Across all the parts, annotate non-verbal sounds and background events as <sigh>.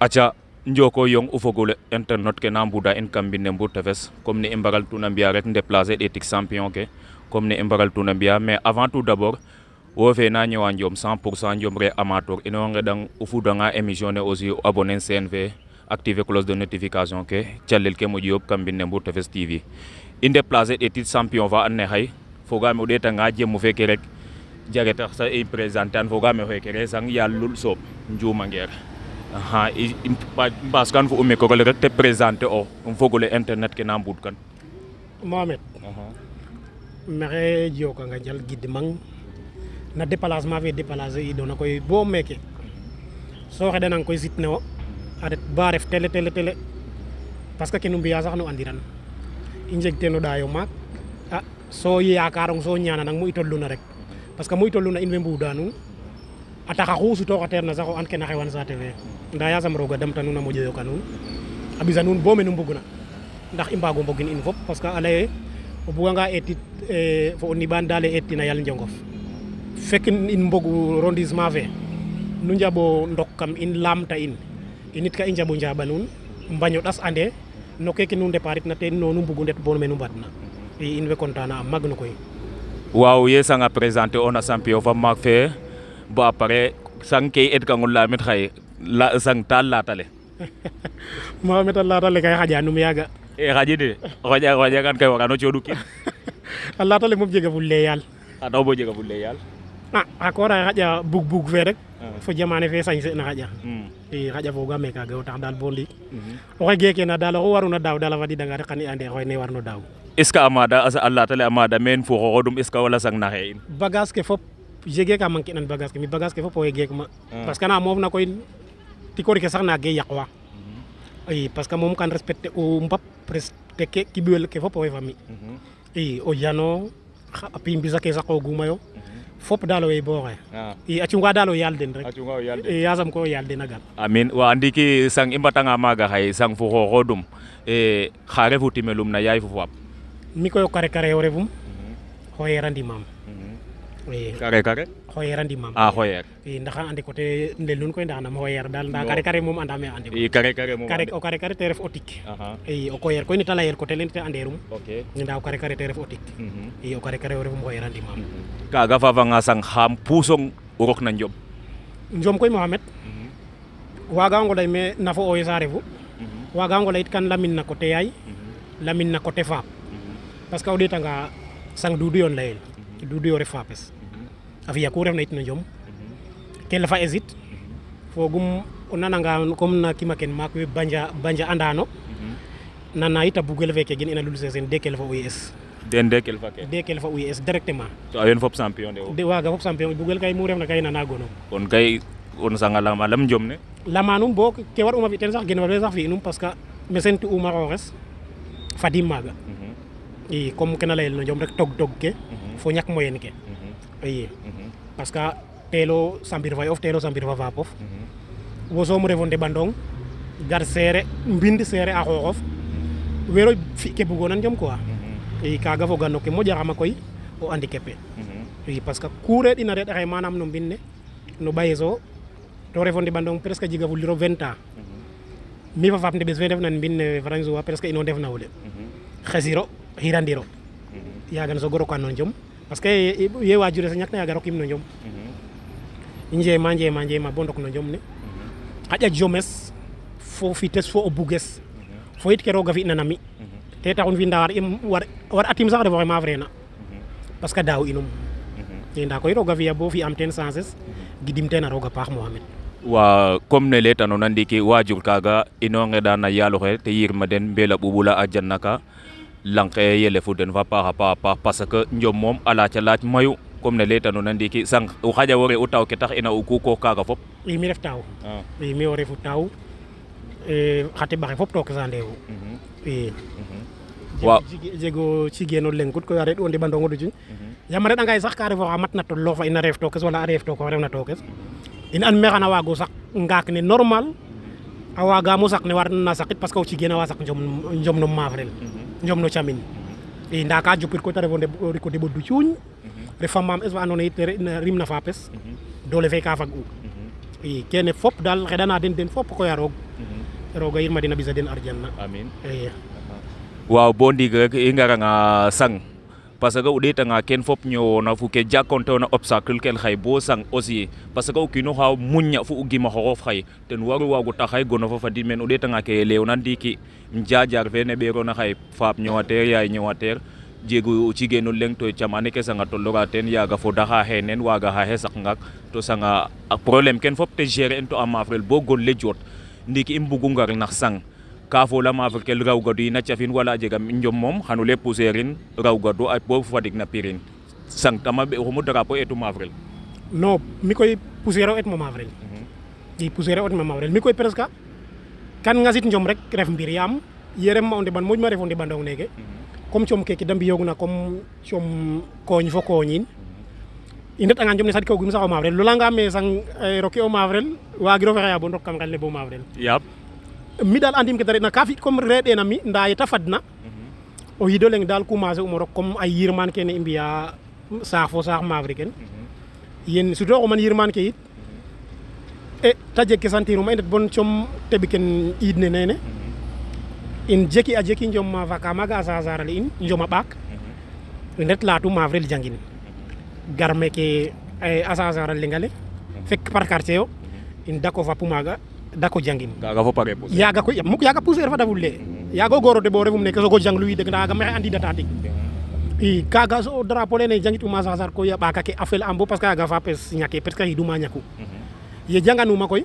aca njoko yong o fogole internet ke na mbuda in kam mbine Mbour Tefesse ne i mbaral tuna mbiya rek déplacer ɗetik champion ke comme ne i mbaral tuna mbiya mais avant tout d' wo fe na ñëwa Ndiomb 100 pour ino ngeɗang o fudanga émission aussi o abonné fe activer cloche de notification ke calel ke moƴo yooɓ kam mbine Mbour TV i déplacer ɗetit champion fa andoona yee xay fogaam o ɗeetanga jemu feke rek jare i présenter an fogaam e Aha, pas kan fo o mekogole rek te présenter o um le internet ke na mbuud kan mohamed maxey nga jal gid mang na déplacement fe déplacer i dona koy bo meke so xeɗanang koy sit newo a ret ba ref télé télé télé parce que ke nu mbiya sax nu andiran i njeg teen mak ɗaayo ah, maak a so yakarong so ñananang mu i rek parce que mu luna tolluna in way mbuudanung atakahusu toka tena zako anke na hewan zate we nda yaza mroga dam tanuna mojo yo kanun abiza nun bome num buguna ndax imbago mbogin in fop parce que alaye o buga nga etit e, fo ni bandale na yal njongof fek in mbogu rondissement fe nu njabo ndok kam in lamta in init ka i njaba nun mbaño das ande no keke nu departit na ten nonu mbugu ndet bon menu mbadna i in we kontana magnu koy waaw yesanga présenter ona sampio fa maak fe bo a pare sang ke i eetkang o laamit xaye sang ta laat ale Mohamed a laat ale kay xaƴanum yaaga e xaƴide xaƴangan kay warano cooɗu kiin a laat ale jega fule yaal a a xa kooraxe xaƴa bug bug fe rek ah. fo jamane fe sañse na xaƴa i hmm. xaƴa e, fogaame kaaga o tax daal bo ndiik hmm. oxe geeke na daal oxu waruna daaw daal a fadidanga rek xan i ande oxe ne warno daaw est a maada a laat a maada meen fo xoxodum est wala sang naxe in bagage ke fop jege ka manke nan bagage ke mi bagage ke fop po jege ma parce que na mof na koy tikori ke sax na ge yakwa i parce que mom kan respecter o mbap respecter ke ki biwel ke fop po fami i o jano api mbisa ke sax ko guma yo fop dalo e bore i acunga dalo den rek acunga yalden e yasam ko yalden agan amin wa andiki sang imbata nga maga hay sang fu xoxodum e xare timelum na yaay fu fap mi koy kare kare yorevum mhm. hoyerandi mam kare kare xoyera ndimam a ah, xoyer i ndax kan andi coté ndel nun koy ndax nam xoyer dal nda kare kare mom andame andi. i oh, kare kare mom kare o kare kare te ref Aha. i o oh, koyer koy ni tala yer coté len te anderum okay nda o oh, kare kare te ref otik mhm. i o kare kare o refum xoyera ndimam mhm. kaga fafa nga sang xam pusong urok na njom njom koy mohammed mhm. waga ngo lay me nafo o yesa refu waga ngo lay kan lamine na coté yaay lamine na coté faap parce que o detanga sang dudu yon layel dudu yore faapes afiya ku refna yit no njom ken lafa hésit fogum o nga comme na kima ken maak we banja banja andano nana yit a bugel veke gen ina lul sesen dekel fa uyes den dekel fa ke dekel fa uyes directement to ayen fop champion de de waga fop champion bugel kay mu refna kay nana gono on kay on sanga lama lam jom ne lamanum bo ke war uma fi ten sax gen war sax fi num parce que me sentu uma xores fadim maga mhm. i comme kena layel no jom rek tog dog ke fo ñak moyen ke mhm. Iya, mhm. parce que telo sambir fay telo sambir fa fapof mhm. mu refo bandong gar sere mbind sere a xooxof mhm. wero fi ke bugona njom quoi i kaga foga no ke moƴaxama koy o handicapé i parce que ku reɗ'ina reɗ axe manam no mbind ne no ɓayes o to refo ndeɓandong presque jega fuliro 20 ans mi fa faap ndeɓes fe ndefna mbind ne francois presque ino ndefna wule xesiro xirandiro yagan sogo rokan no njom parce que ye wajure sa ñakna yaga rokim no ñom mhm. inje manje manje ma bondok no ñom ne haja mhm. jomes fo fites fo o buges mhm. fo it ke roga fi nanami te taxun fi ndawar im war war atim sax de vraiment vrai na parce que daaw inum te nda koy roga fiya bo fi am ten senses gidim ten a roga paax mohammed wa comme ne leta no nandiki wajur kaga ino ngeda na yalo xe te yirma den mbela bubula ajanna ka lanqe yelefu den va paaxa paax paax parce que njom mom ala ca laac mayu comme ne leytanona ndiiki sang u xaja wore u taw ke tax ina o kuukoox kaga fop yi mi ref taaw ah. yi mi fu taw taaw xati teɓaxe fop took sandeefu i wa jego cigeeno leng kut koy a reɗ'u o ndeɓandong o ducin mhm. yaam a da ngay sax ka mat na to lo fa ina ref tok wala a reef took oxe refna tookes an me wa go sax ngak ni normal ga waagaam sax ni war na saqit parce que ci cigeen wa sax saq njom no maaf jomno camin i mhm. nda ka jupir koy te refo riko deɓo du mhm. refa maam es fa andoona yee it rimna fa mhm. doole fe ka fag'u i keene fop daal xeɗana den den fop koy a roog roog a yirma den a ɓisa den arjana amiin waaw bo ndiig rek i ngaranga sang parce que ude tanga ken fop nyo na fu ke jakonto na obstacle kel khay bo sang aussi parce que ukino ha munya fu ugi ma ho khay ten waru wagu ta gono fa di men ude tanga ke leonan di ki njajar vene be ro na khay fap nyo ater ya nyo ater jegu cigenu leng to chamane ke sanga tolora ten yaga fo henen waga ha he sakngak to sanga problem ken fop te gérer en to amafrel bo gon le jot ndiki imbugu ngar nak sang ka folama fo kel raw gadu ina cafin wala a jega njom moom xanu le pousserin raw ay bo fadik na pirin be xumu drapo etu avril non mi koy poussière o et mom avril i poussière o et mi koy presque kan sit njom rek ref mbir yam yerem ma o ndeɓan moƴma ref o bandaw neke comme com keke de yoguna comme com koñ fo koñin i ndet anga njom ne sadkogim sax o mavrel lolanga me sang eh, roki o mavrel wagiro fexaya bo ndok kam xel bo mavrel yap miɗal andim ke ta kafi ka fi comme mi nda yeta fadna mhm. o yido leng dal commencer um rok comme a yirman kene i mbiya saax fo saax maafri ken mhm. yen surtout oxu man yirman ke yit mhm. e eh, ta jeg ke sentirum i ndet bon com te ken ƴiid ne nene in jeki a jeki njom maafa ka maaga a sasar ale in njom bak ɓaak i ndet laatu maafrel jangin gar meke eh, a sasar a leng ale fek par quartier yo in dako fapu maaga dako jangin kaga fo pare pose yaga ko muk yaga puse refa davulle yago goro de bore mum ne keso go jang lui de naga me andi data dik mhm. i kaga so drapo le ne jangit uma sasar ko ya baka ke afel ambo parce que yaga fa pes nyake parce que hiduma nyaku mhm. ye janganuma koy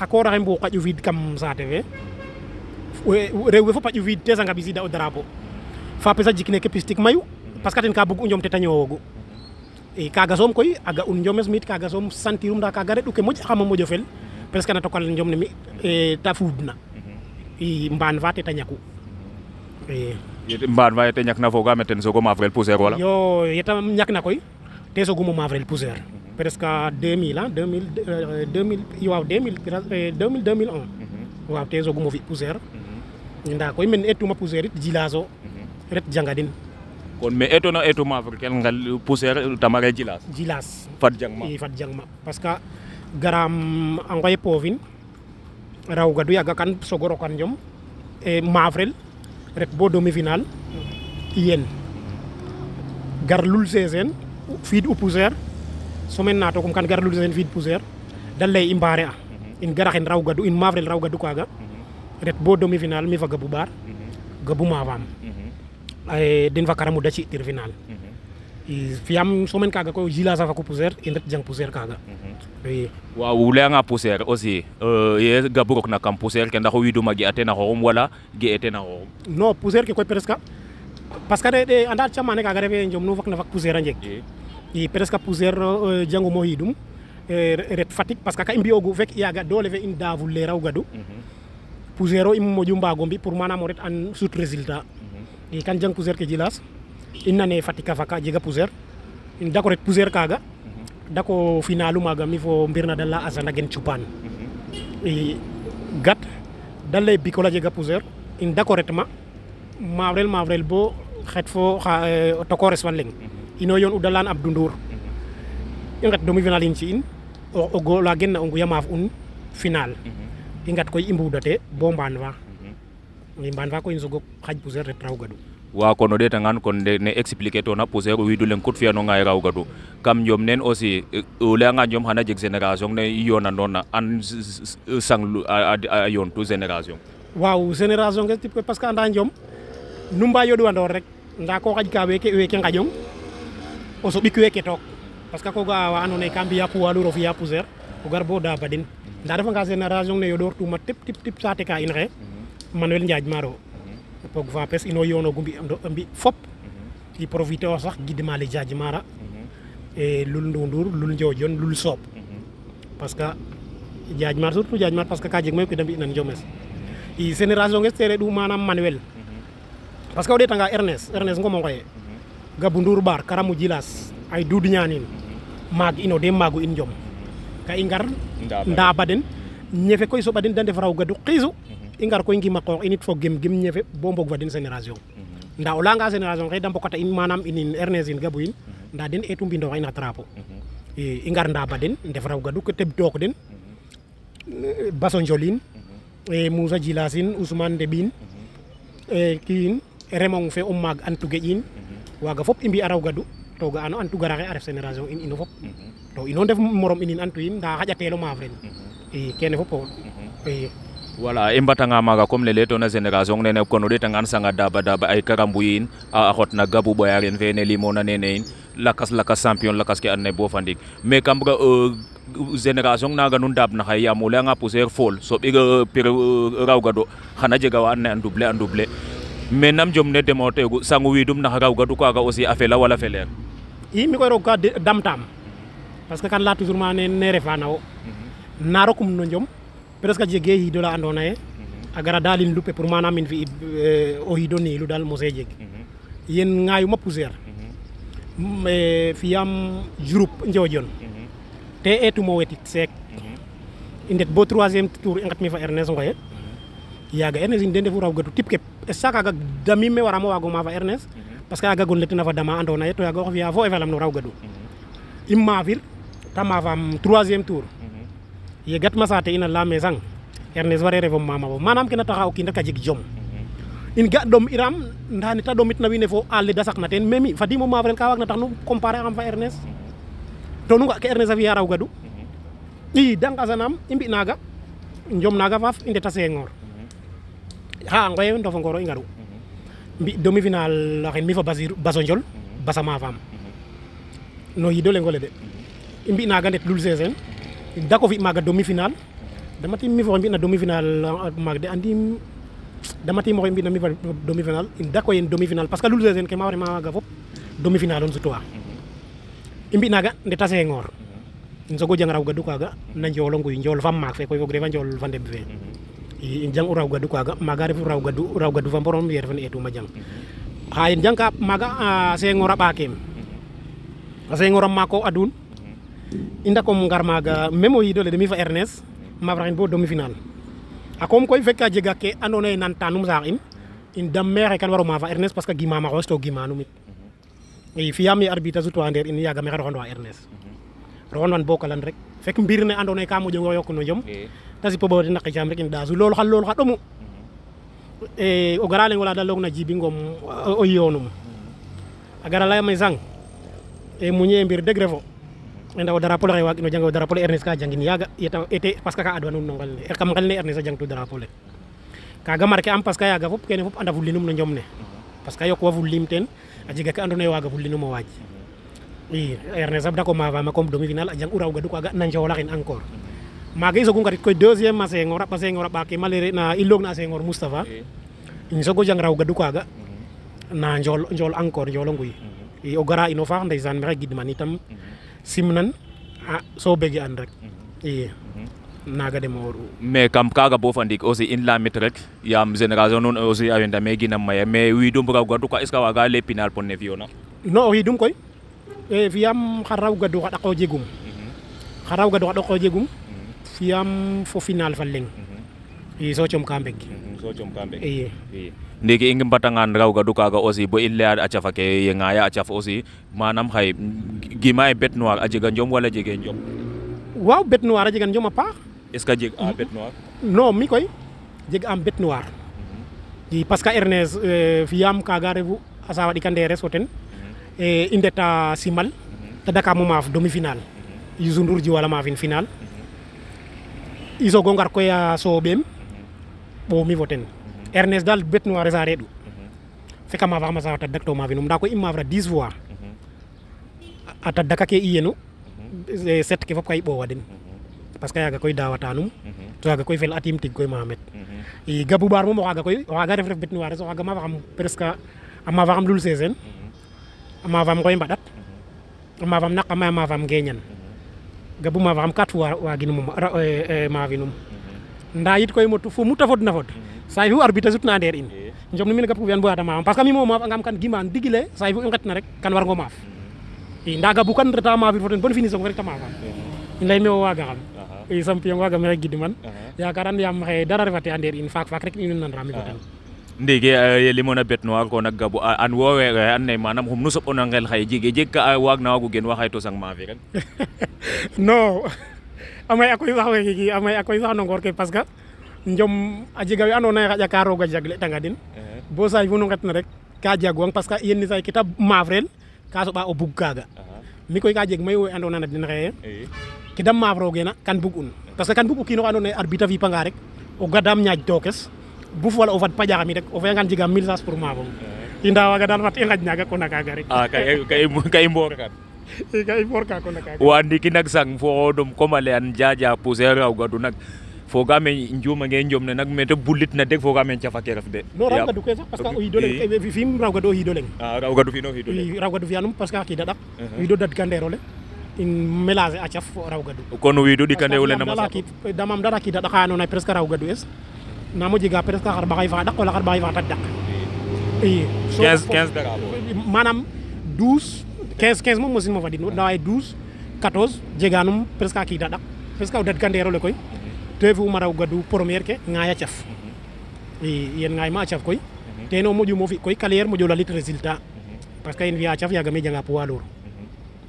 hakora hembo qaju vid kam sa tv rewbe fop a ƴufiid te sanga ɓisiida o drapeau fa pesa jik neke pistik mayu mhm. parce que ten ka bug'u u te ta ñowogu i kaaga soom koy a ga'un njomes mit kaaga soom sentir um ndaa kaaga reɗ'u ke moƴ xama moƴo fel presque na tokala jomde mi e ta fuɗna mhm. i mbaan fa teta ñaku i mhm. e. mbaan fa yete ñakna fogame ten soogo mafrel poussière wala yo yeta ñakna koy te soogumo mafrel poussière mhm. presque 2000 ans 2000 2000 waaw 2000 2000 2001 waaw te soogumo fi poussière nda koy men etuma poussière it jilage o ret jangadin kon me etona etuma africaine ngal poussière tamare jilas jilas fat jang ma fat jangma parce que garam angoy povin raw gadu yaga kan sogo rokan jom e mavrel bo final yen gar lul sezen fid upuser somen nato kum kan gar lul sezen fid puser dalay imbare a mhm. in garaxen raw gadu in mavrel raw gadu kaga mhm. ret bo final mi faga bu bar mhm. gabu mavam ay din fa karamu da ci tir final fiam somen kaga ko jila sa fa ko puser indet jang puser kaga oui mhm. wa wula nga puser aussi euh ye gaburok na kam puser ken da ko widu magi atena horum wala ge etena horum no puser ke ko presque parce que de andal chamane kaga rebe njom no fak na fak puser anjek i presque puser eh, jango mo hidum eh, ret fatik parce que ka ogu fek yaga dole fe in davu le raw gadu pusero im mhm. mo jumba gombi pour manam ret an sut résultat mhm. i kan jang puser ke jilas Inna ne fatika faka jega puser in dako ret puser kaga mhm. dako finalu maga mi fo mbirna dalla asana gen cupan i mhm. e, gat dalle bikola jega puser in dako ma mavrel mavrel bo xet fo xa e, tokores wan leng mhm. ino yon udalan abdou ndour i ngat in ci in o go la gen na o yamaf un final ingat gat koy imbu date bo mbaan ni banwa mbaan koy in sogo xaj poussière ret raw gadu wa kon o ɗeetangaan ne expliquer toona poussière o wiidu leng kut fi'anonga ye raawgadu kam njom neen aussi eh, o layanga njom xana jeg génération ne i yoonandoona an sang yoontu génération waaw génération ke tip koy parce que anda njom nu mba yoɗwandoor rek ndaa ko xaƴ ka weke weke ngaƴong o soɓik weke took parce que ko ga'a wa andoona yee ka mbi'aa poids lourd o fi'aa o gar bo daaba den ndaa refanga génération ne yoɗoortuma tep tip tip saate ka in xaye mhm. Manuel Ndiaye Maro pog vapes ino yono gumbi mbi fop di mhm. profiter o sax gidmali diaji mara mhm. e eh, lul ndundur lul njojon lul sop mhm. parce que diaji mara surtout diaji mara parce que ka jeg mayu kede nan jomes i génération téré du manam manuel parce que o ɗetanga ernest ernest ngomong ngoye gabu ndur bar karamu jilas ay dudu ñanin mag ino dem magu in jom ka ingar ndaba den ñefe koy soɓa dande faraw gadu qiisu ingar ko ingi ngima init fo gem gem nyefe bo mbog fa den génération mhm. nda o leya nga génération xe kata in manam inin ernest in gabu in mhm. nda den etu bindo in xa drapeau mhm. i ngar ndaba den ndef raw gadu teɓ took den baso njolin moussa e, jilas in ousmane ndeɓin e, kiin remong fe in waga fop imbi araw gadu to ga ano an tugara xe a in ino fop to ino def morom inin antu in nda hajatelo maaf ren i e, kene fopo e voilà i mbatanga maga comme ne leytona génération nene kon o ɗetangan sanga daba daba ay karambu in a xotna gabu ɓoya ren fene limona nene in lakas lakas champion lakas ke andona ye bo fa ndiik mais kam ga e, génération naga nu ndaab na xaye yaam o leyanga poussière er, fool soɓig e, rawga xana jega wa andona ye a double a double mais nam jom ne demo tegu sangu widum naxa rawga du kaga aussi a fela wala feleer i mi koy roog ka damtaam parce que kan leya toujours ma ne refa na wo mhm. na rokum no njom presque jeg ye xiid ola andoona yee mhm. a gara daal in lupe pour manaam in fi' eh, o xiid o niilu daal mosee jeg mhm. yen ŋaayum a poussière mhm. mm, eh, jurup njoojon te eetum o wetik seek i ndet bo troisiéme tour i nqatmi fa Ernest Ngoye yaaga Ernest in de ndefu raawgatu tip ke sa kaaga dami me waraam o waag o Ernest parce que a gagon le ten a fa dama andoona yee to yaaga o fi'aa fo o felam no raawgadu i maafir ta maafaam troisiéme tour yegat masate ina la maison ernes warere revo mama bo manam kena taxaw ki rek a jeg jom mhm. in ga dom iram ndani ta domit na wiin fo alle da na ten memi fadim mo avril ka wagna tax nu comparer am fa ernest mhm. to nu ga ke ernest a fiya raw gadu mhm. i danga sanam i mbi naga njom naga faaf i ndeta sengor xa ngoye ndofa ngoro i ngaru mbi demi final axin mi fa baso njol basama fam no yi dole ngole de i mbi naga ndet lul sesen dako fi maga demi final damati mi fo na demi final uh, de andi damati mo na mi demi final in dako yen demi final parce que lulu zen ke ma vraiment maga fop demi final on sutoa mhm. imbi naga de tasse ngor sogo jang ga duka ga mhm. na jolo ngui jolo fam mak fe koy fo greva njol fande be mhm. in jang ga duka ga maga ref raw duka, raw gadu fam borom yer fen etu ma jang ha en jang ka maga uh, se ngora bakem se ngora mako adun ngar maga meme o dole demi fa ernest mafraxin bo demi final a koy fek a jega ke andone nan nantanum saax in in dam mere e kan waro fa ernest parce que ma rosto to gimanum it mhm. i fiyam ye arbitre sutwa ndeer in yaga mexe roxandwa ernest mhm. roxanwan bo kalan rek fek mbir ne andone ka ka moƴongo yok no jom ee. te sipo di ten jam rek in ɗasu lool xa lool xa ɗomu mhm. ee, o garale ngola da de na jibi ngom o yonum a gara may sang e ee, ñe mbir degrefo enda o drapeau le waag ino o drapeau ernest ka jangin yaga yeta iya ete parce que ka adwa num no ngal er, kam ngal ne ernest jang tu drapeau kaga marqué am parce que yaga fop kene fop anda fulinum no jomne ne parce que yok wa fulim ten a jega ka andona waga fulinum o waji i ernest abda ko va ma comme demi final a jang uraw gadu kaga nan jola kin encore maga isogu ngarit koy deuxième ma sengor pa sengor ba ke malere na ilog na or mustafa iya. ni sogo jang raw gadu kaga mhm. na njol njol encore mhm. i ogara ino faax ndeysan mexe gidman itam mhm. simnan ah, so bege an rek i mhm. mhm. naga de moru mais kam kaga bo fandik aussi in lamit rek yam generation non aussi awenda me gina maya mais widum ga gadu ka iska waga le pinal nevio na no widum koy e eh, fiyam xaraw gadu xa dako jegum xaraw mhm. gadu xa dako jegum fiyam fo final fa leng i so com ka so com ka mbeg i ndiki i batangan raw duka kaga osi bo ada leya a ke ngaya a caf aussi manam xaye gima e bet noir aje jega njom wala jege njom waaw bête noire a jega njom a paax est ce que jeg a ah, bête mi koy am bet noir mhm. eh, di parce que ernest fiyam kaga refu a di kan fo Hoten, mhm. e eh, indeta simal mhm. tada daka mo maaf demi final yuzundur ji wala maafin final iso gongar ngar koy a soɓeem ɓoomi fo ernest dal betnuware sare ɗu mhm. feka ma faxama ta tadak to mafinum nda koy i mafra 10 fois mhm. a tadaka ke yenu mhm. eh, set ke fop ka i ɓowa den parce que yaga koy dawatanum to yaga koy fel atim tig koy mohammed i gabu ɓaar moom waga koy waga xaga ref ref betnuwares o xaga mafaxam presque a am lul sesen a am koy mbaɗat a mafaam naqama a am ngeñan gabu am 4 fois waginum eh, eh, mafinum nda yit koy motu fo mu fod na fod say fu arbitre sut der in jom min gap ko wian bo adama parce que mi mo ma am kan giman digile say ngat na rek kan war nga maaf i ndaga bukan reta ma bi foten bon fini so rek ta ma fa lay me wa gaal i sampion wa gam rek gidi man ya karan yam xey dara refate ander in fak fak rek ni nan rami foten ndege eh, limona bet noir ko nak gabu an wowe an ne manam hum nusop on ngel xey jige jek ka eh, wag na wagu gen waxay to sang ma fi ya kan <laughs> no amay akoy sax wegi amay akoy wax no ngor ke parce que njom a jega we ando na xaƴa ka roga jagle tanga den bo saay fu nu nget rek ka jagwang parce que yenni say kitab mavrel ka so ba o bug gaga mi koy ka jeg may we ando eh. eh. na na din den xeye kida maaf rogena kan bug un parce que kan bug ki no ando naye arbitre vi panga rek o gadam ñaaj tokes bu buf wala o fat fad mi rek o fayangan jega 1000 sas pour maafong eh. i nda waga dal fat ngaj ngaƴ ko na kaga rek ah, ka e- kay e- e mboor kan <laughs> kay i mboor ka kona kaga wa ndiki nak sang fo dom komale an jaja pousser raw gadu nag fogame men njuma nge njom ne nak mete bulit na deg foga men cafa keref de no raw ya. gadu sax parce que o hido leng fim eh. eh, raw gadu hido leng ah raw gadu fino hido leng du gadu fianum parce que akida dak hido dad gandero le in mélange a tiaf caf raw gadu wi uh-huh. do di kande wala na masa damam dara ki dada xano na presque raw du es namo jiga presque xar baxay fa dak wala xar baxay fa tad dak i 15 15 dara manam 12 15 15 mo mosin mo fadino da 12 14 jeganum presque akida dak presque o dad gandero le koy te mara ugadu gadu ke ngaya caf mhm. i yen ŋaay ma a caf koy mhm. teno moƴumo fi koy calière moƴo lalit resulta mhm. parce que in fi'a caf yaaga me janga poids lourd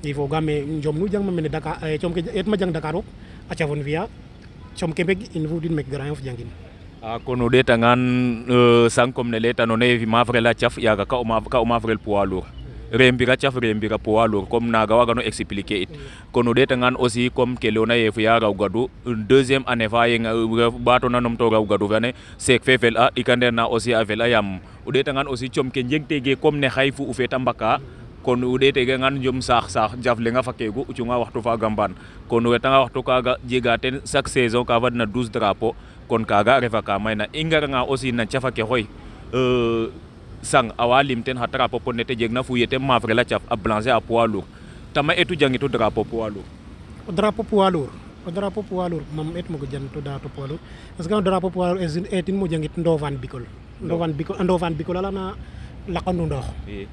i fogaame njom nu jangma mene daka eh, chom ke ma jang Dakar roog a cafon via chom ke mbeg in vudin mek Grand of jangin a kon o ɗeetangaan eh, sang comme ne laytanoona yee ma frel a caf yaaga ka o ma frel poids rembira caf rembira poids kom comme naga wagano expliquer it kono deta ngan aussi comme ke lona ye fu ya raw gadu deuxième année fa yenga bato to raw gadu vane sek fe fel a ikande na aussi avel ayam u deta ngan aussi chom ke jengte ge comme ne khayfu u feta mbaka kon u dete ngan jom sax sax jaf lengafakegu nga fakegu u chunga waxtu fa gamban kon weta nga waxtu kaga jigaten chaque saison ka vadna 12 drapeau kon kaga refa ka mayna ingar aussi na chafa ke hoy euh sang awa limten hatra popo nete jegna fu yete mafre la tiaf a blancer a poids lourd tama etu to itu poids lourd o drapo poids lourd o drapo poids lourd mam et mo jang to drapo poids lourd parce que drapo drapeau poids lourd etin etin mo to ndovan bikol ndovan bikol ndovan bikol ala na ndo ma e.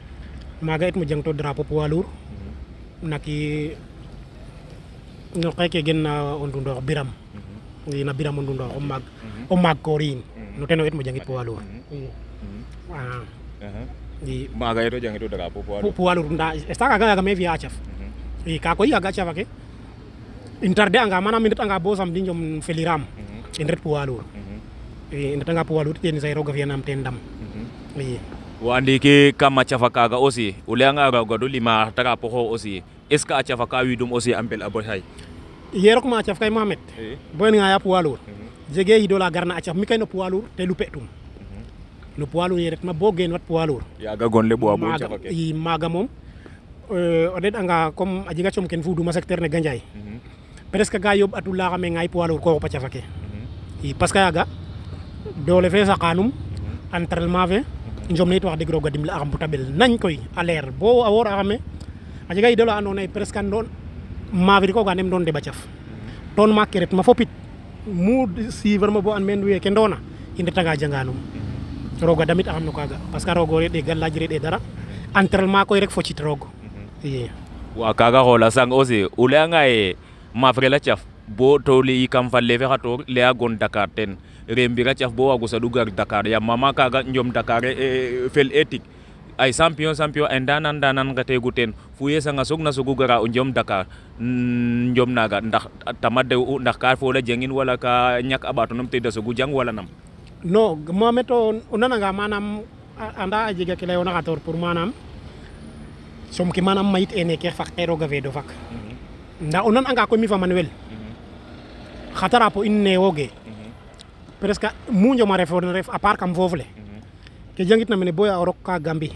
maga et mo to drapo poids lourd mhm. naki no ke gen na ondu ndox biram mhm. e, na biram ondo ndo o mag mhm. o mag korin no teno et mo jangi poids lourd e. mm. ah. uh-huh. ndi magaito jange totakapo puwalo puwalo tunda staka gaya kama hivi achafu mm -hmm. kako hiya gacha vake intarde anga mana mindet anga bosa mdinjo mfeliram mm -hmm. indret puwalo mm -hmm. indet anga puwalo tiyeni zairoga vianam tendam mm -hmm. wandiki kama chafa kaga osi uleanga roga dulima taka poho osi iska achafa ka widum osi ambel abol hay yerok ma achafa kay mohammed boy nga ya puwalo jege idola garna achaf mi kay no puwalo te lupe tum le poids lourd rek ma bo gen poids lourd ya ga gon le bo bo ci ko yi maga mom euh odet det anga comme ajiga chom ken fudu ma secteur ne ganjay mhm. presque ga yob la xame ngay poids lourd ko pa pacha mhm. yi parce que yaga doole fe sa kanum mhm. entraînement ve njom ne wax deug gadim la am bu tabel nañ koy a l'air bo a wor axame ajiga idolo andone presque andon vir ko ganem don de chaf ton makeret ma fopit mu si ma bo an men wi ke ndona inde taga janganum rogo damit amno no kaaga parce que roog o reɗ'e galaaji dara entraînement koy rek focit roog i mhm. wa kaaga xoola sang aussi o layanga yee maaf rel a caf bo to leyi kam falle fe xa le leya gon dakar ten re mbir a caf bo wago saɗu gar dakar yaam mama kaaga njom dakar e, e, fel e ay champion champion ay ndanan danan ngetegu ten fu yesanga nga na sogu gara o njom dakar njom naga ndax tama ndax kar ndax ka jengin jangin wala ka ñak a ɓatonum te da sogu jang wala nam No, moome to o nananga manam anda a jega ke leyoona xa toor pour manam som ke manam mayit ene ke fak ke rooga feedo fak mhm. nda onan anga koy mi fa manuel xa mhm. po in neewoge mhm. presque mu njoma refoona ref à part kam foof ke jangit na mene boya o gambi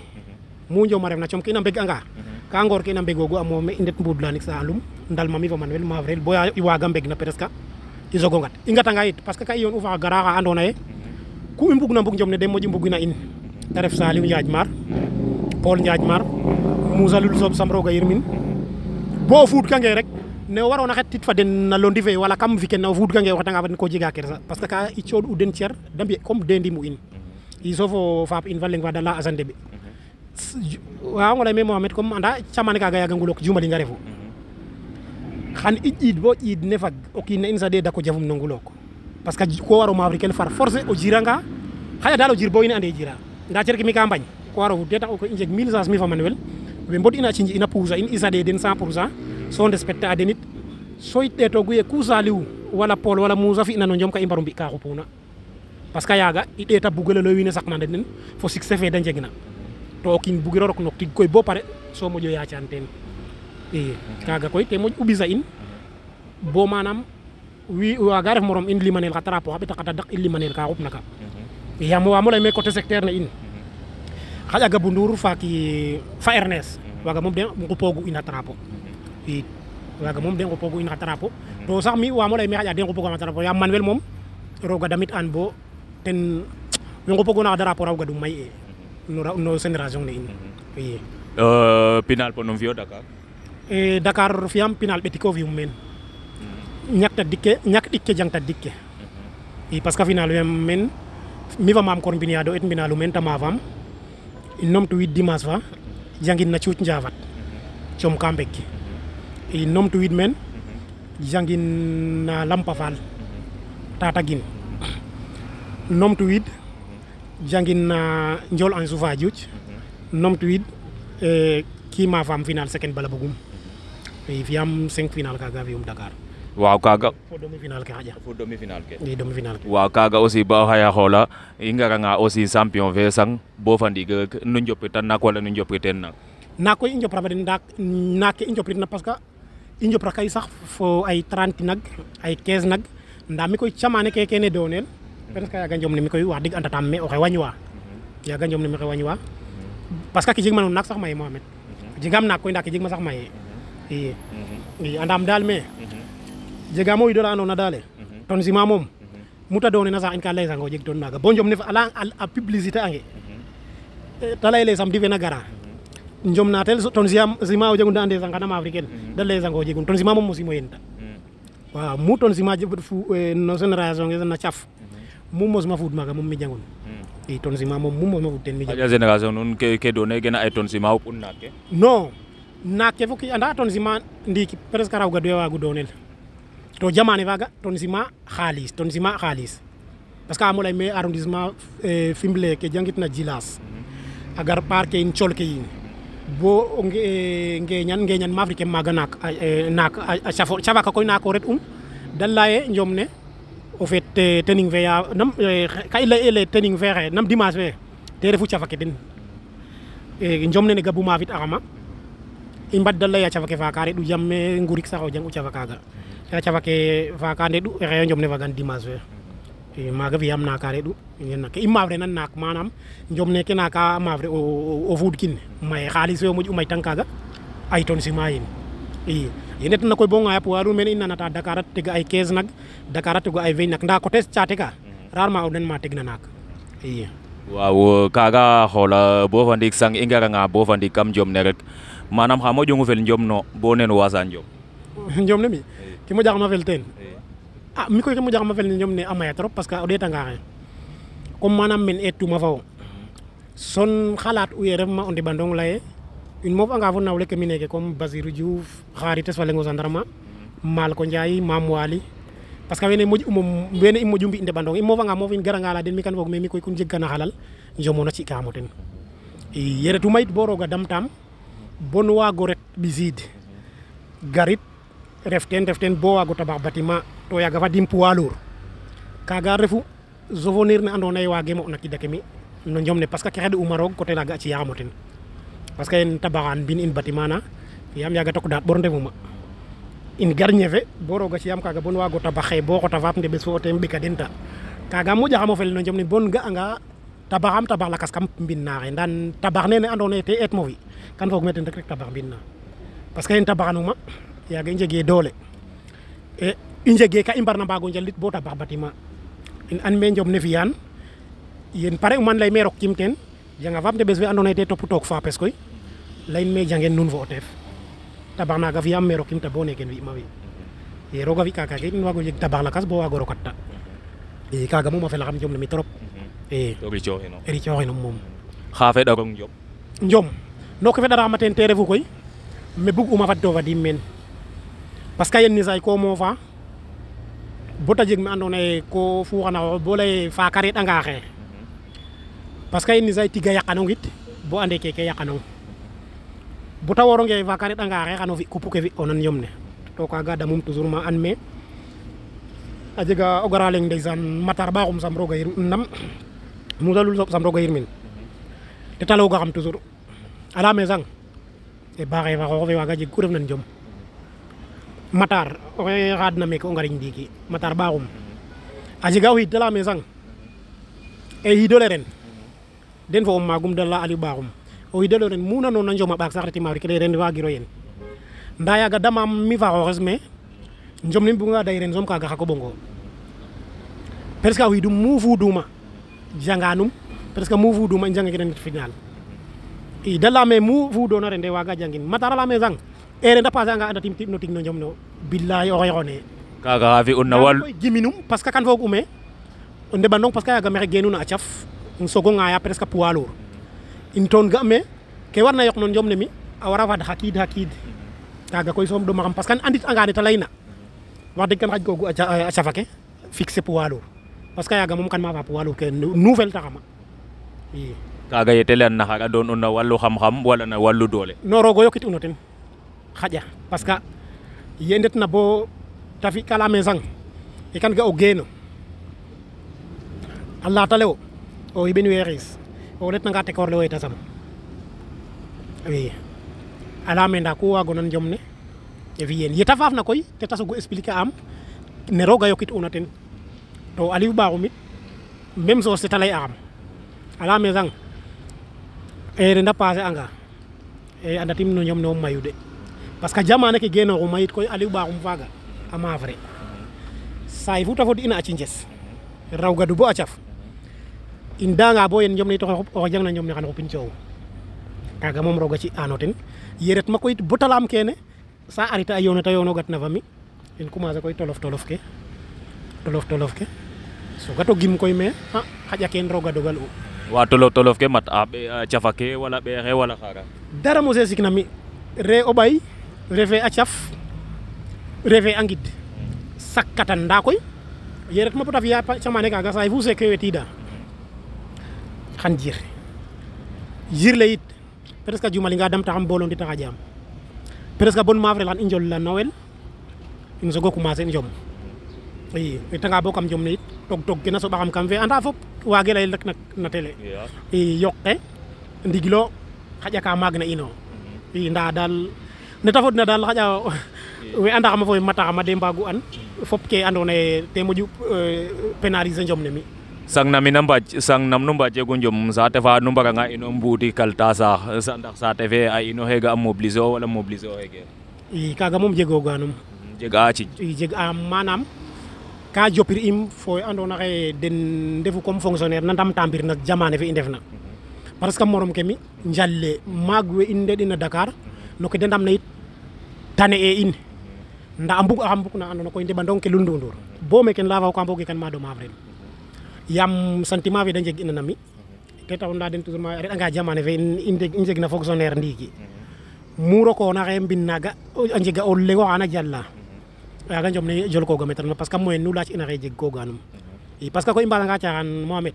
mu njoma ref na com ke ina mbeg anga ka ngor ke ina mbegogu a moome i ndet mbuudlanik sa alum ndal mami fa manuel mavrel boya i waaga pereska na presque i sogo ngat i ngatanga yit parce que ku i mbug na mbug jom ne mo ji mbug a in taref ref Saliou Mar Paul Ndiadj Mar Moussa Lul Sob sam roga yermin bo ka ngay rek ne warona xet tit fa den na londi fe wala kam fiken na o ka ngay xetanga nga den ko jega kersa parce que ka i cooɗ u den tier dambi comme dendi mu in i sofo faap in valeng va fa azande bi wa nga wawango me mohammed comme anda ka ga yaga ngulok nga refu xan i bo id ne fag o kiin na in saɗe dako jafum no ngulok parce que ko waro mavri ken far forcer o jiranga haya dal o jir boyne ande jira nda cerki mi campagne ko waro hudde ko injek 1000 chance mi fa manuel ɓe mbodi ina cinji ina puusa in isade den 100 pourcent so respecté a denit soyitɗe to guye wala pol wala mousa fi nanon jom ka imbarum bi mbi ka xupuna parce que yaga ide ta bugele lo wiin saqna den fo succès fe de to okin bugiro rok nok tig koy bo pare so jo ya teen e kaga koy te mo ubisa in bo manam wi waga ref morom in limanel xa trapo habita ɓeta dak in limanel ka ya mo wa mo lay me côté secteur na in xaƴa gabu nduur faaki fa ernest waga mom de ngupogu in xa trapo mhm. wa waga mom de ngupogu in xa trapo do sax mi mo lay me xaƴa de pogu xa trapo ya manuel mom, roga damit an bo ten we ngupogona xa drapo raw gadum may e mhm. no génération ne in wi mhm. iya. euh pinal pour no vieux dakar eh, dakar fiam pinal betiko fiyum men ñakta dikke nyak dikke jangta dikke mhm. i parce que final men mi va mam kon biniado et binalu men tama vam nom tu wit dimas va jangin na chuch njavat mhm. chom kambek i nom tu wit men mhm. jangin na lampa fal tata gin nom tu wit jangin na njol an suva juch nom tu wit eh, ki ma final second balabugum i fiam 5 final kaga vium dakar waaw kaga fo demi final ke xaƴa fo demi final ke i demi final ke waaw kaaga aussi ba o xaya xoola i kan ngaranga aussi champion fe sang bo fa ndiig rek nu njopitan naak wala nu njopiteen naak naak koy i njopra den naak nak ke i njoprit na parce que i njopra kay sax fo ay 30 nag ay 15 nag nda mi koy camane ke kene donel presque yaga njom ne mi koy wax dig andatam me o xe wañwa mhm. ya ganjom ne mi xe wañwa mhm. parce que ki jeg manum nak sax maye mohamed mhm. jegam nak koy nda ki ma sax i i andam dal me jegamo wido leyano na dale mhm. ton sima moom mhm. muta na sax in ka lay sange jeg ton naga bo njom ne a publicité ange mhm. eh, ta lay samedi fe na gara njom na tel ton sima o jegun de ande sang xana maaf riken de leye o jegun ton sima moom mosimo simo yenta waaw mu ton sima fu eh, no génération ge na caf mu mosma fuud maaga moom mi jangun i e ton sima moom mu mosma fuud ten mi jangun génération nuun ke doone gena ay ton sima o pun naak non naak ke anda ton sima ndiiki presque raw gadwe waagu doonel to jamane faga arrondissement xaalis arrondissement xaalis parce que amo lay me arrondissement eh, fimble ke jangitna jilas mhm. agar parke in colke yin bo ngeñan ngeñan mafri ke maganak nak eh, nak chafa ka koy nako ret um dal laye ñom ne au fait tening ve nam eh, kay lay ele tening ve nam dimanche ve te refu chafa ke den ñom ne gabu mafit arama imbad dal lay chafa ke fa kare du jamme ngurik saxo jang u chafa kaga Ya, cafa ke fakande du ya, rayon jom ne fagan dimanche fe i maga ya. na kare du ke imavre nan nak manam jom ne ke naka mavre o o kin may xaalis fe mu may tang kaga ay ton sima yin i yenet na koy bo ngaya pour waru men inana ta dakar tega ay 15 nak dakar ga ay 20 nak nda ko tes chaate ka rarement o den ma tegna nak i waaw kaga hola bo vandik sang i nga bo vandik kam jom ne rek manam xa moƴongu fel jom no bo nen wasan jom <laughs> jom ne mi eh ki mo jaxama fel ten a ah, mi koy ki mo jaxama fel ne ñom ne amaya trop parce que o nga comme manam men etuma faaw son khalat uye ref ma o bandong laye in moof anga fo nawle ke mi neke comme basirou diouf xarites mal ko ndiaye mam wali parce que wene moj umum wene im jumbi bi ndibandong mo moof anga moof in garanga la den mi kan fog me mi koy kun jeg halal xalal jomono ci kamo ten yere tumait bo roga damtam bon wago ret bisid garit reften reften bo wago tabax bâtiment to yaga fadim poids lourd kaga refu zovonir ne andona ye wage moɓ na kida ke mi no njom ne parce que ke umaro uma roog coté laga a ya ten parce que en tabaxan bin in bâtiment na yam yaga tok daɗ ɓor ndefuma in gar ñefe bo roga ciyam kaga bon wago tabaxe bo xota faap ndeɓes fo tem ɓeka den kaga moƴaxamo fel no njom ne bon ga'anga tabaxam tabax lakas kam mbin naxe ndan tabax nene andona ye te et mo kan foog me ten rek rek tabax mbin na parce que en tabaxanuma ga injege dole e injege ka i mbarna mbago njalit bota batima, batiment in an men jom ne fiyan yen pare uman lay me kimten ya ten janga besbe te andona te top tok fa pes koy me jangen nun vo o teef naga fiyam me rokim ta bone ken wi mawi e roga fi kaka ke in wago jeg tabarna lakas bo wago rokat ta e ma fe la xam jom ne mi trop e ri ricooxinum moom xa da jom njom no ke feɗaraxama ten te vu koy me bug uma fad to fadim parce que yenni say ko mo fa bota jeg mi andona ye ko fuxana bo lay fa karet mhm. parce que say tiga yaqano ngit bo ande keke yaqano bota woronge fa karet anga xe xano fi kupu ke fi onan yomne to kaga damum toujours ma an me a jega o gara ndeysan matar baxum sam roga yir nam musalul sam roga yir min mhm. te taloga xam toujours ala mesang e baxe fa xoxofe waga jeg nan jom matar rad na meke o ngariñ matar baxum a jega o xiid te sang e hi ren den fo o maagum de leya aliou o hi ren mu nanona njoma ɓaak sax reti maafrik ley ren waagiro yen nda ga dama mi fa xooxes me njom ne bugunga day ren som kaga xa bongo presque wi du mu fuduma janganum presque mu final i de me mu fudona ren de ga jangin matar la leyame ere eh, nda pasanga anda tim tim no ting no ñom no billahi o xone kaga afi un nawal giminum parce que kan fo umé on de bandong parce que yaga mere genu na tiaf on sogo nga ya presque poids in ton ga me ke warna yok non ñom mi awara wad hakid hakid kaga koy som do maram parce que andit anga ta layna wax deug kan xaj gogu eh, a tiafake fixé poids lourd parce que mom kan ma va ke nouvelle taxama i iya. kaga yete ya telan na xaga don on na xam xam wala na walu dole no rogo yokit unoten xaƴa parce que ye ndet na bo te kala kalame sang i e kan ga o geenu a o le wo o yiɓin we xiis o ret nanga tekoor le ala yeta sam i a leyame nda ku waagona njom ne e na koy te ta expliquer am ne rooga yokit una ten to aliou ɓaaxumit même source te lay am ala leyame sang e renda passer anga e andatim no ñom ne mayu de parce que jamane ke geno mayit koy aliou baxum faga ama vrai say e fu tafod ina aci njes raw gadu bo acaf in danga bo yen jomni to o jang na jomni xan xupin ciow kaga mom roga ci anoten yeret mako butalam botalam kene sa arita ay yonogat tayono gat na fami in commencer koy tolof tolof ke tolof tolof ke so gato gim koy me ha xaja ken roga dogal u wa tolof tolof ke mat abe be wala be wala xara dara mo se mi re o Reve a reve refe sakatan ngid sakkatan nda ma potaf ya mapata fiya camane kaga saay fu seeke wetida xan jir jir le yit presque a jumalinga dam taxam di ndita xajaam presque bon mavre lan injol la noël in sogo commencer njom i retanga bo jom ne yit tog tog ke na so baxam kam fe anda fop waage lay nak na télé iya. i yokke ndigilo xajaka magna ino mhm. i nda dal ne na dal xaƴa <laughs> we anda xama fo mata xama de mbagu an fop ke ando naye te moƴu euh, pénaliser njom ne mi sang na mina sang nam nu mbaje go njom saate fa nu ino mbuti kalta sa sa ndax saate fe a ino hega mobiliser wala mobiliser hege i kaga mom jego ganum mm, jega ci i jeg a manam ka jopir im foy ando na den defu comme fonctionnaire nantam tambir nak jamane fe i ndefna mhm. parce que morom kemi njalle magwe inde dina dakar no ke dendam na it tane e in nda ambuk ambuk na ano ko inde bandong ke lundu bo me ken lava ko amboge kan mado mavrem yam sentiment fe danje ina nami ke taw nda den toujours ma re nga jamane fe inde inde na fonctionnaire ndigi muro ko na rem bin naga anje ga olle lego ana jalla ga jom ne jol ko gameter na parce que moy nu ina re jeg ko ganum i parce que ko imba nga tiaran mohamed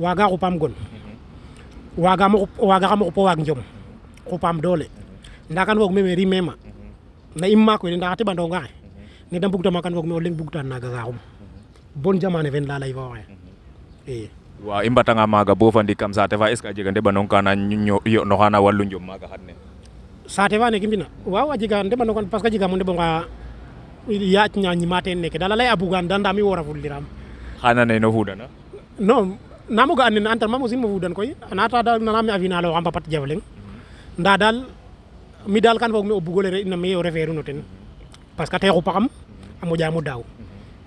waga ko pam gon waga mo waga mo ko wag jom ko pam dole ndakanwa kumeme rimema mhm. na immakoyde ndaxate ɓandongaxe ne da mbugtama kan foog me o leŋ bugtan naga saxum bon jamane eh. fen lalayfooxe i waaw i mbatanga maaga bo fa ndik kam saate fa est ce que a jega ndeɓanong kana yoɗnoxa na wallu njom maaga xan ne saate fa neke mbina waaw a jega ndeɓanong kan parce que a jega mo ndeɓonga yaaƴna ñima teen neke daal a ley a bugan da ndami wora fulliram hana ne no fudana non namo ga an antar entraînement mosin mo fudan koy a naata da naname a finaloxam papat mhm. nda mi dal kan mi o bugole ina meyo o referuno ten parce que texu pakam a moƴamo daw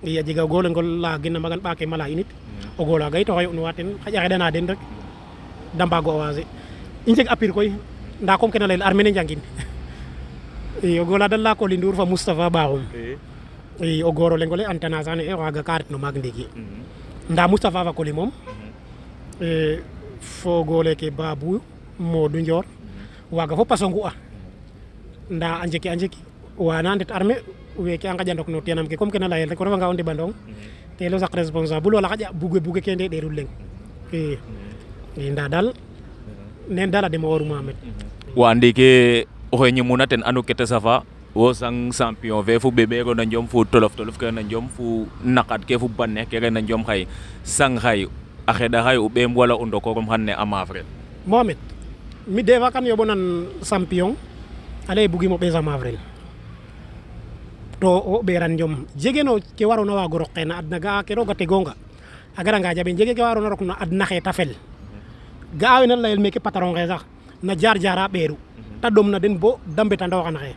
i jiga gol la gina magan ɓaake mala init o gola to hay on waten ten xaƴa xeɗana den rek damba go wazi apir koy nda kom kena lel armée jangin njangin <laughs> o gola da leya ko linduur fa mustafa ɓaxum e eh. o goro lengole antana sane e waga no mag ndigi mhm. nda moustapha fa koli moom mhm. eh, fogole ke babu modu ndior mhm. waga fop a nda anjeki anjeki, a njeki wana ndet armée weke a ngaƴa ndok no tenam ke kom mhm. ke na leyel rek o di nga o ndeɓanong telo saq responsable wala xaƴa bugue bugue ke nde ɗerul leng i mhm. nda dal mhm. nen dal a dema waruma men wa ndiki oxe ñimuna ten anu kete safa wo sang champion fe fu beɓeero na njom fu tolof tolof ke na njom fu naqad ke fu banneex ke na njom xay sang xay a da xay o ɓeem wala o ndokorom xan ne a maaf ren momet mi defa kan champion alay mo ɓeesam avril to o ɓeeran jom jege no ke na waago rok na adna ga'a ke te gonga a nga jabe jege ke waro rok na adna xee ta fel ga'a wena layel meke patron xee sax na jaar jaara ɓeeru ta ɗomna den bo ta mbetandooxan xe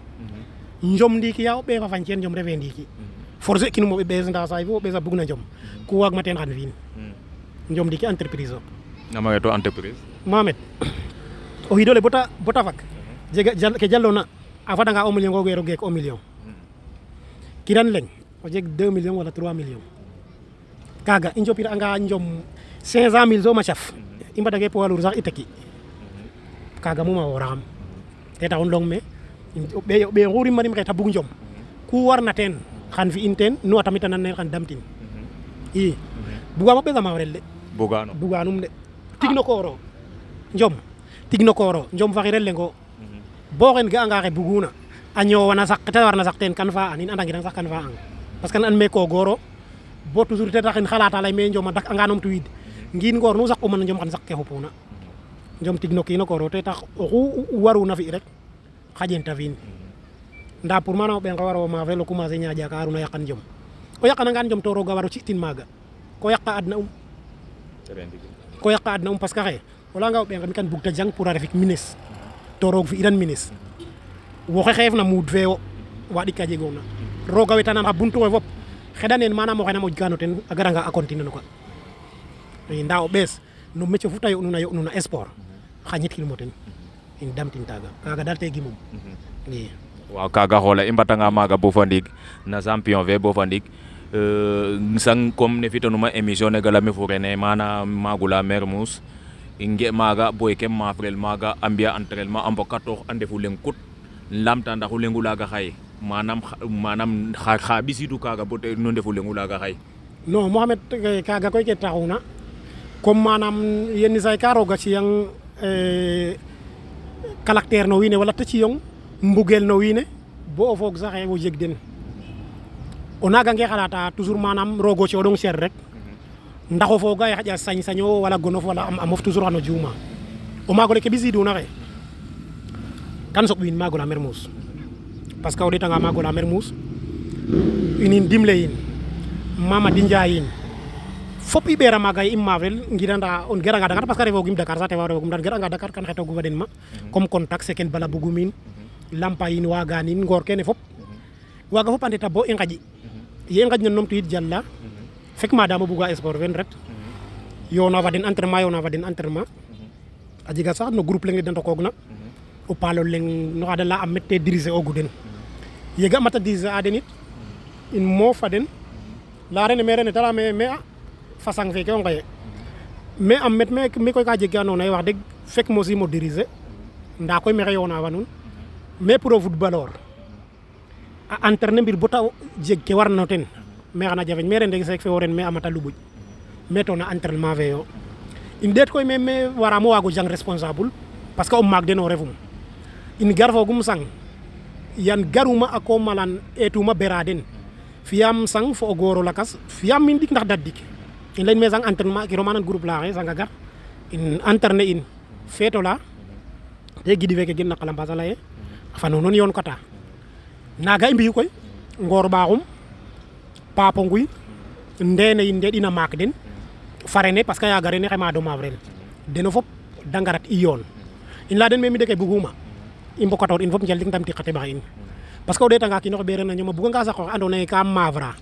njom ndiiki yaa o ɓee fa fañ njom refee ndiiki forcer kinum o ɓe ɓees nda saay fo o bugna njom ku waagma teen xan fi'in njom ndiiki entreprise o namaga to entreprise mamet o xiidole bota bota fak ke jalona a fada nga 1 million go wero geek 1 million kiran leng o jeg 2 million wala 3 million kaga i njopir anga njom 500 mille soma caf i mbaɗange po lourd sax i teki kaga mum a woraxam te taxun long me o ɓee xu rim marim xe ta bug njom ku warna teen xan fi'in teen nu a tamit a nan neen xan damtin i bugaam o ɓesamaaw rel de buganum de tig no kooro njom tig no kooro njom faxi rel lengo boren ga anga re buguna a wana sax te warna sax ten kan fa an in anda sax kan ang parce que an me ko goro bo toujours te taxin kan xalata lay me njoma dak anga num wid ngin ngor nu sax ko man njom xan saq ke hopuna njom tigno kino ko te tax waru na fi rek xajen ta nda pour mana ben waro ma velo kuma se nya ka na yaqan jom o yaqana ngan jom to ga waru ci tin maga ko yakka adna um ko yakka adna um parce que xaye wala nga ben kan bug ta jang pour a minis to roog Minis, ministre wo xexeefna muud fee wo waaɗik ka jegoona rooga wetanan xa buntu xe fop xeɗaneen manaam oxe na moƴka no ten a garanga a continuer no ka i ndaa o ɓees no métier fu ta yo'nuna yo'nuna sport xañitkinum o ten in damtin taaga kaaga daal te gimum mhm. i waaw kaaga xoola i mbatanga maaga bo na champion ve bo fa ndiig sang comme ne fitanuma émission e ne mana magula mermous i nge maaga boy ke maafrel maaga a mbiya entraînement a mbokatoox a ndefu leŋ kut laamta ndax o leŋu laaga xaye manam xa ɓisiidu kaaga bo no ndefu leŋu xaye non Mohamed eh, kaaga koy ke taxuuna comme manam yeni saay ka roog a ciyang eh, caractère no wiin we wala te ciyong mbugeel no wiin we bo o foog saxe o jeg den o naagange xalaata toujours manam roog o cer rek ndaxo foga ye ya- xaƴa ya sañ saño wala gonof wala am amof toujours xano juuma o maagole ke ɓisiduna xe kan soɓ wiin maagola mermous parce que o ɗetanga maagola mermous inin e dimle in mamadi ndiaye in fop e i ɓera maaga e ngiranda on geranga dakar parce que dakar sa tefa refogim dakar geranga dakar kan xetogu fa den ma comme mhm. contact seken bala bugumin mhm. lampa in wagan in fop mhm. waga fop a ndeta bo i ngaƴi ye i ngaƴna numtu fek ma dama buga sport ven ret mhm. yona den entraînement yona den entraînement mhm. a sax no groupe leng den tokogna mhm. o palo leng no ada la am mette diriger o yega mata diriger adenit in mo fa faden la rene mere ne tala me me fasang feke on gaye me am met me me koy ka jega non ay wax deg fek mo si mo diriger nda koy mexe yona wa nun mais pro footballeur a entraîner bir bota jeg ke na ten me xana jafeñ me ren rek sek fe woren me amata buj me na entraînement in det koy me me wara mo wago jang responsable parce que o mag den in gar gum sang yan garuma ako malan etuma beraden fiam sang fo goro lakas fiam min dik ndax dat dik in lañ me sang entraînement ki romanan groupe la sanga gar in interne in feto la te gidi weke gen nakalam basala fa non yon kata naga imbi koy ngor baxum paponguy ndene inde ɗina maak mm. farene parce que ya garene xema dom avril mm. deno fop dangarat ngarat mm. in la den memi mi deke buguma in bokator in fop ding tam ti xate baxa in parce que o ɗeta nga kinoxe ɓeran na ñuma bugu nga sax ando naye ka mavra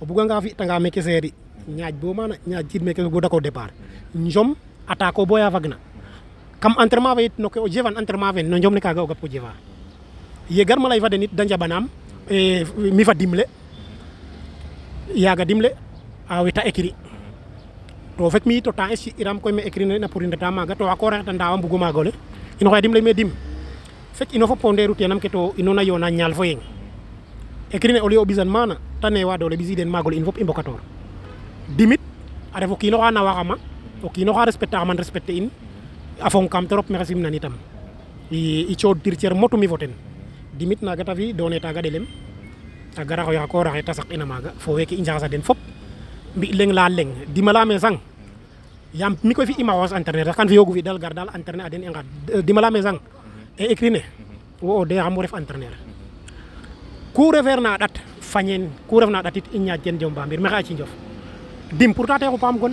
o bugu nga fi tanga meke seeri ñaaj bo mana ñaaj meke go dako départ njom attaque bo boya vagna kam entraînement fa no ko jevan entraînement fe no njom ne kaga o gap ko jeva ye gar ma fa e mi fa dimle yaga dimle a wita écrit to fek mi to tan si iram koy me écrit na pour ndata maga to akora tan dawa bugo magole ino xay dimle me dim fek ino fo ponderu tenam keto ino na yona ñal fo yeng écrit ne oli lieu mana tane wa dole bisi den magole in imbokator dimit a refo kino na wa xama o kino xa respecta man respecte in a kam trop merci simnanitam i cooɗ dir tier motu mi voten dimit naga ta vi doneta gadelem ta gara ko yaka ko ra ta sak ina maga fo weki inja sa den fop mbi leng la leng di mala me sang yam mi ko fi ima was internet kan fi yogu fi dal gar internet aden enga di mala me sang e ekrine wo de amu ref internet ku refer na dat fanyen ku ref na datit inya jen jom bambir me ci ndof dim pour ta te ko pam gon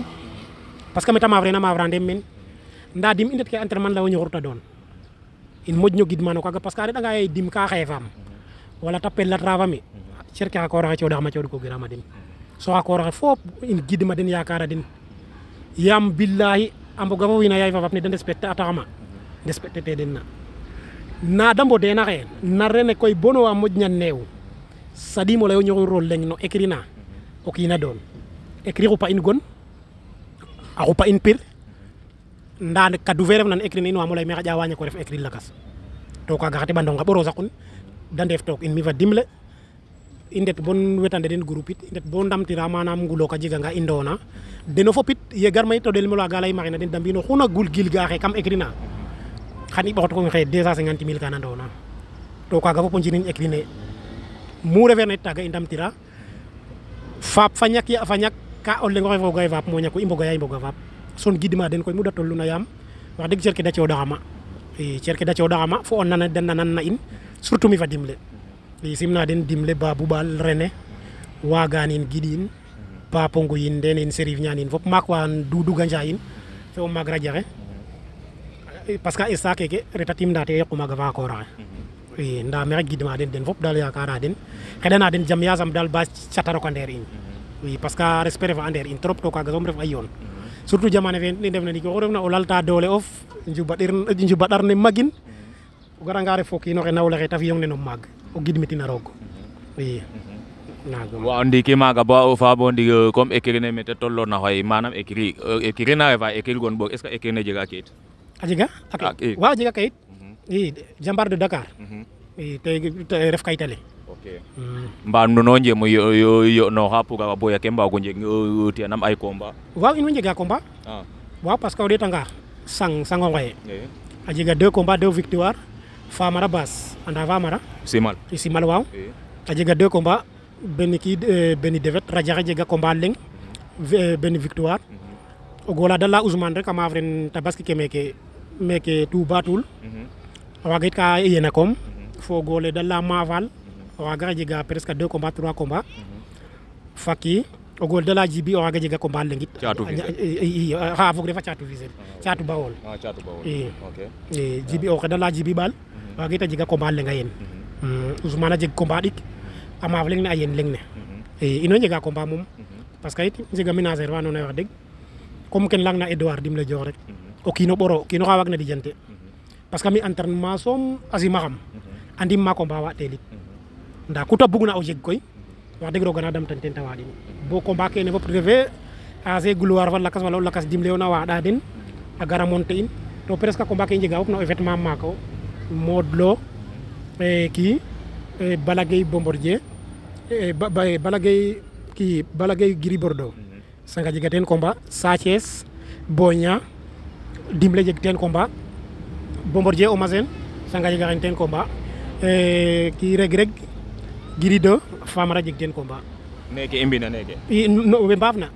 parce que metama ma vrande min nda dim indet ke entraînement la woni horta don in mojno gidmano kaga parce que ada nga e dim ka xefam wala tapel la travami cerke akora ci odax ma ci ko gira madin so akora fop in gidi madin yakara din yam billahi ambo gabo wina yai fafap ne den respecte atama respecte te den na na dambo de na re na rene koy bono wa neu, new sadimo lay ñoo rol leng no ekrina o na don ekri ko pa in gon ako pa in pir ndan du verem nan ekri ino amolay me xaja waña ko def ekri lakas to ka gaxati bandong boro borosa dan def tok in mi va dimle indet ndet bon wetande den groupe it i ndet bo ndamtira manam nguloka jeganga indona deno fopit ye garma yit to del melo ga lay maxina den da mbino xuna gul gil ga xe kam ekrina xan i baxtu ko xey 250000 kana ndona to kaga fop o njiriñ ekrine mu refeerna it taga i Fap faap fa ya fanyak ka o lengo xe foga faap e mo nyako imbo mboga ya i mboga son gidima den koy mu datol luna yam wax deug cerke da ci xama e cerke da ci xama fo on nana den nanan in surtout mi fa dimle simna den dimle babou bal rene waganin gidin in bapongo yin nden en sérif in fop maak wa duduga nja in fe o maag radiaxe parce que keke reta tim e, nda te yoqu maaga nda maxey gidma den den fop dal yakara den na den jam yasam dal ba cata ko ndeer in wi e, parce que respect refa a in trop to kaga soom ref ayon surtout jamane fe def na ni ko rewna o lalta dole of njubadar ne magin o garanga ref fo kiino xe nawle xe no mag Mm-hmm. Ee, mm-hmm. o gid mitina roog i ndiki maga bo o faabo ndig comme écrit ne mete tolloona xaye manam écrit écrit na refa écrit gon boog est ce que écrit ne jega kayit a jega wa a jega kayit i mm-hmm. ee, jambar de dakar i ee, te ref kayitale mm. mba nuno njemo yo'nooxa pugaxa boya ke mbaago njeg nam ay combat waaw in way njega combat ah. waaw parce que o ɗeetanga sang sango ngoye eh. a jega deux combat deux victoire Famara bas, anda Famara Simal Simal waaw oui. a jega deux combats benn kii euh, benn défaite jega combat leng mhm. eh, benn victoire mhm. dala Ousmane rek a vren tabaski meke meke tu batul mhm. a ka yena koom fo gole dala maval a waaga a jega presque deux combats trois faki o dala jibi o waaga jega combat lengit ha fogree fa chatu fisel ah, chatu bawol ah, i jibi ah. o dala jibi bal wagita jega combat lenga yen Ousmane mhm. mm, a jeg combat ɗik a maaf ne a yen leng ne mhm. e, ino jega combat moom mhm. parce que jega ménagère wa andoona wax deg comme ken langna Edouard dim le jox rek o kiino ɓoro o kiino xa dijante parce que mi entraînement soom a andi andim ma combat waaɗ teelit ndaa ku ta bugna o jeg koy wax deg roog ana damtan ten ta waaɗin bo combat kene fop refee ase gloire fa lakas wala o lakas dimle waaɗa den a gara in to presque combat ke i njega fop no événement maaka Modou Lo e kii e Balla Gaye Bombardier e ba Balla Gaye kii Balla Gaye Gris Bordeaux sanga jega teen combat Sa Thiès Boy Niang Dimle jeg teen combat Bombardier Eumeu Sène sanga jega xen teen combat kii Reug Reug Gris 2 Famara jeg teen combat neke imbina neke I, no, ah, wembavna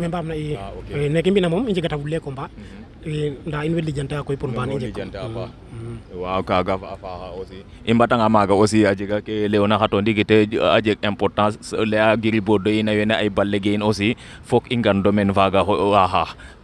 wembavna i ah, okay. Eh, neke imbina mom inje gata wulle komba mm -hmm. Eh, nda inwe lijanta ko ipon ban inje lijanta pa mm -hmm. wa ka ga fa fa aussi imbata nga maga aussi aje ga ke leona hato ndigite aje importance le giri bodo ina yena ay balle gain aussi fok ingan domaine vaga ho aha